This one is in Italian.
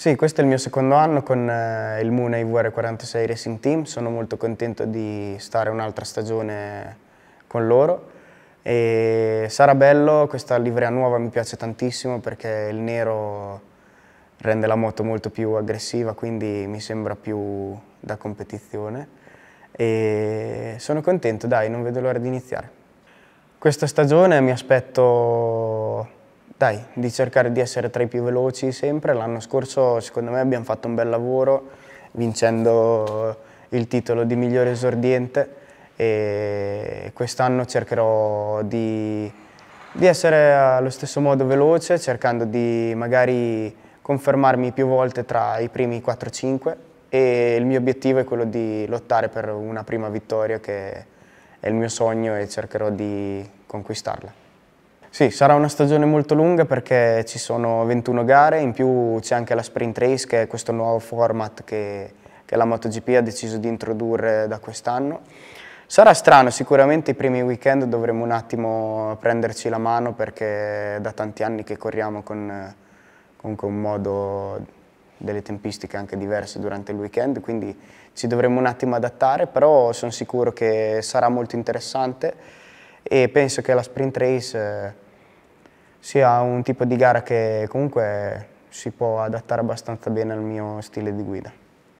Sì, questo è il mio secondo anno con eh, il Moon IVR46 Racing Team, sono molto contento di stare un'altra stagione con loro e sarà bello, questa livrea nuova mi piace tantissimo perché il nero rende la moto molto più aggressiva, quindi mi sembra più da competizione e sono contento, dai, non vedo l'ora di iniziare. Questa stagione mi aspetto dai, di cercare di essere tra i più veloci sempre. L'anno scorso secondo me abbiamo fatto un bel lavoro vincendo il titolo di migliore esordiente e quest'anno cercherò di, di essere allo stesso modo veloce cercando di magari confermarmi più volte tra i primi 4-5 e il mio obiettivo è quello di lottare per una prima vittoria che è il mio sogno e cercherò di conquistarla. Sì, sarà una stagione molto lunga perché ci sono 21 gare, in più c'è anche la Sprint Race che è questo nuovo format che, che la MotoGP ha deciso di introdurre da quest'anno. Sarà strano, sicuramente i primi weekend dovremo un attimo prenderci la mano perché è da tanti anni che corriamo con comunque un modo delle tempistiche anche diverse durante il weekend, quindi ci dovremo un attimo adattare, però sono sicuro che sarà molto interessante e penso che la sprint race sia un tipo di gara che comunque si può adattare abbastanza bene al mio stile di guida.